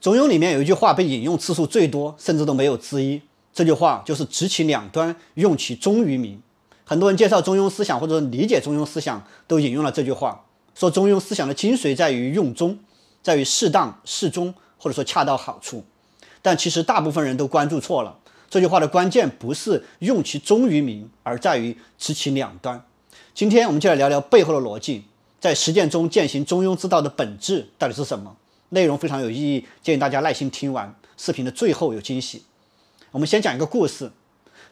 中庸里面有一句话被引用次数最多，甚至都没有之一。这句话就是“执其两端，用其忠于民”。很多人介绍中庸思想，或者说理解中庸思想，都引用了这句话，说中庸思想的精髓在于“用中”，在于适当、适中，或者说恰到好处。但其实大部分人都关注错了。这句话的关键不是“用其忠于民”，而在于“执其两端”。今天我们就来聊聊背后的逻辑，在实践中践行中庸之道的本质到底是什么。内容非常有意义，建议大家耐心听完。视频的最后有惊喜。我们先讲一个故事。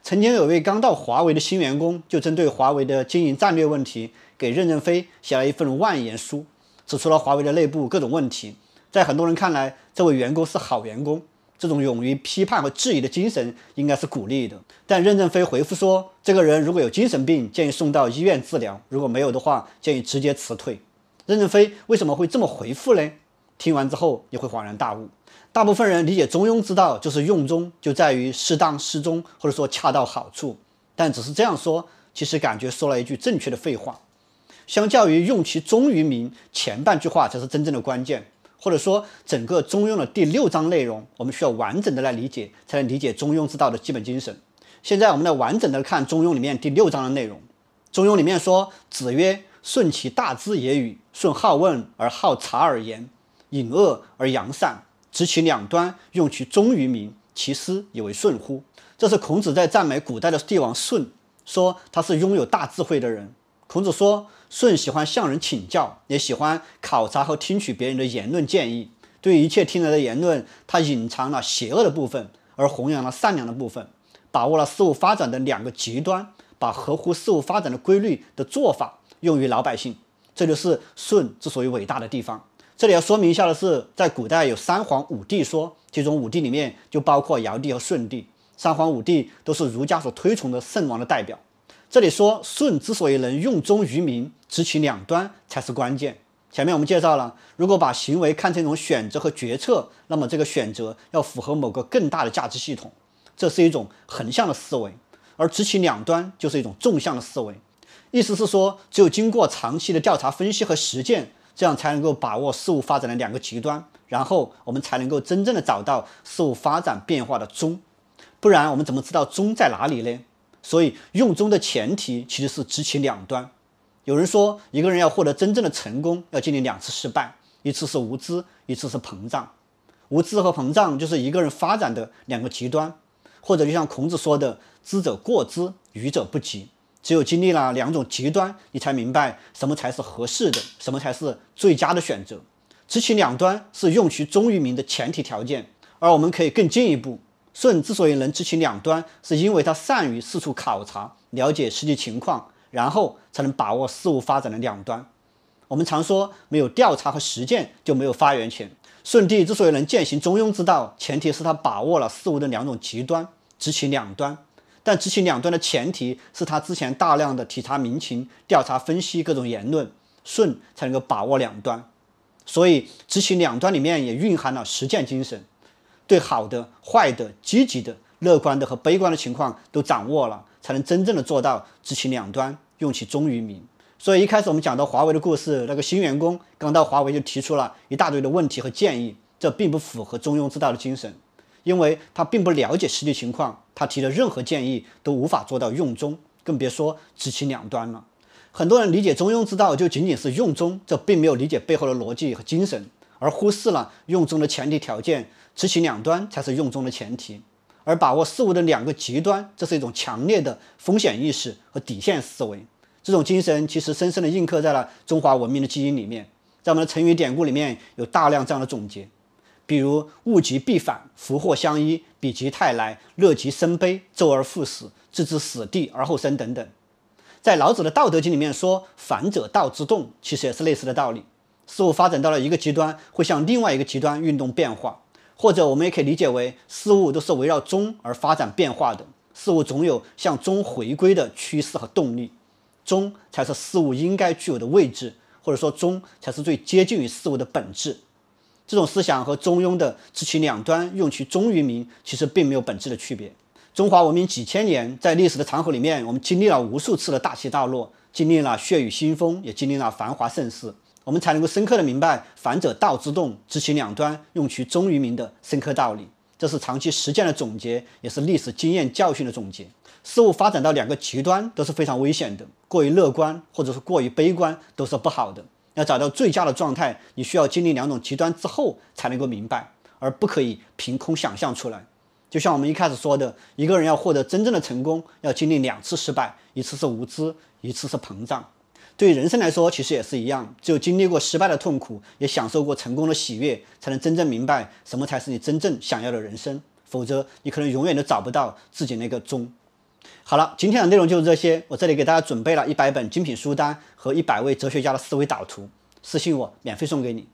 曾经有位刚到华为的新员工，就针对华为的经营战略问题，给任正非写了一份万言书，指出了华为的内部各种问题。在很多人看来，这位员工是好员工，这种勇于批判和质疑的精神应该是鼓励的。但任正非回复说：“这个人如果有精神病，建议送到医院治疗；如果没有的话，建议直接辞退。”任正非为什么会这么回复呢？听完之后你会恍然大悟，大部分人理解中庸之道就是用中就在于适当适中或者说恰到好处，但只是这样说，其实感觉说了一句正确的废话。相较于用其忠于民，前半句话才是真正的关键，或者说整个中庸的第六章内容，我们需要完整的来理解，才能理解中庸之道的基本精神。现在我们来完整的看中庸里面第六章的内容。中庸里面说：“子曰，顺其大之也与，顺好问而好察而言。”隐恶而扬善，执其两端，用其忠于民，其私也为顺乎？这是孔子在赞美古代的帝王舜，说他是拥有大智慧的人。孔子说，舜喜欢向人请教，也喜欢考察和听取别人的言论建议。对于一切听来的言论，他隐藏了邪恶的部分，而弘扬了善良的部分，把握了事物发展的两个极端，把合乎事物发展的规律的做法用于老百姓。这就是舜之所以伟大的地方。这里要说明一下的是，在古代有三皇五帝说，其中五帝里面就包括尧帝和舜帝。三皇五帝都是儒家所推崇的圣王的代表。这里说舜之所以能用忠于民，执其两端才是关键。前面我们介绍了，如果把行为看成一种选择和决策，那么这个选择要符合某个更大的价值系统，这是一种横向的思维；而执其两端就是一种纵向的思维。意思是说，只有经过长期的调查分析和实践。这样才能够把握事物发展的两个极端，然后我们才能够真正的找到事物发展变化的中，不然我们怎么知道中在哪里呢？所以用中的前提其实是知其两端。有人说，一个人要获得真正的成功，要经历两次失败，一次是无知，一次是膨胀。无知和膨胀就是一个人发展的两个极端，或者就像孔子说的：“知者过之，愚者不及。”只有经历了两种极端，你才明白什么才是合适的，什么才是最佳的选择。知其两端是用其忠于民的前提条件，而我们可以更进一步。舜之所以能知其两端，是因为他善于四处考察，了解实际情况，然后才能把握事物发展的两端。我们常说，没有调查和实践就没有发言权。舜帝之所以能践行中庸之道，前提是他把握了事物的两种极端，知其两端。但执其两端的前提是他之前大量的体察民情、调查分析各种言论，顺才能够把握两端。所以执其两端里面也蕴含了实践精神，对好的、坏的、积极的、乐观的和悲观的情况都掌握了，才能真正的做到执其两端，用其忠于民。所以一开始我们讲到华为的故事，那个新员工刚到华为就提出了一大堆的问题和建议，这并不符合中庸之道的精神。因为他并不了解实际情况，他提的任何建议都无法做到用中，更别说执其两端了。很多人理解中庸之道就仅仅是用中，这并没有理解背后的逻辑和精神，而忽视了用中的前提条件，执其两端才是用中的前提。而把握事物的两个极端，这是一种强烈的风险意识和底线思维。这种精神其实深深地印刻在了中华文明的基因里面，在我们的成语典故里面有大量这样的总结。比如物极必反、福祸相依、否极泰来、乐极生悲、周而复始、置之死地而后生等等，在老子的《道德经》里面说“反者道之动”，其实也是类似的道理。事物发展到了一个极端，会向另外一个极端运动变化，或者我们也可以理解为，事物都是围绕中而发展变化的，事物总有向中回归的趋势和动力，中才是事物应该具有的位置，或者说中才是最接近于事物的本质。这种思想和中庸的知其两端，用其忠于民，其实并没有本质的区别。中华文明几千年，在历史的长河里面，我们经历了无数次的大起大落，经历了血雨腥风，也经历了繁华盛世，我们才能够深刻的明白反者道之动，知其两端，用其忠于民的深刻道理。这是长期实践的总结，也是历史经验教训的总结。事物发展到两个极端都是非常危险的，过于乐观或者是过于悲观都是不好的。要找到最佳的状态，你需要经历两种极端之后才能够明白，而不可以凭空想象出来。就像我们一开始说的，一个人要获得真正的成功，要经历两次失败，一次是无知，一次是膨胀。对于人生来说，其实也是一样，只有经历过失败的痛苦，也享受过成功的喜悦，才能真正明白什么才是你真正想要的人生。否则，你可能永远都找不到自己那个终。好了，今天的内容就是这些。我这里给大家准备了一百本精品书单和一百位哲学家的思维导图，私信我免费送给你。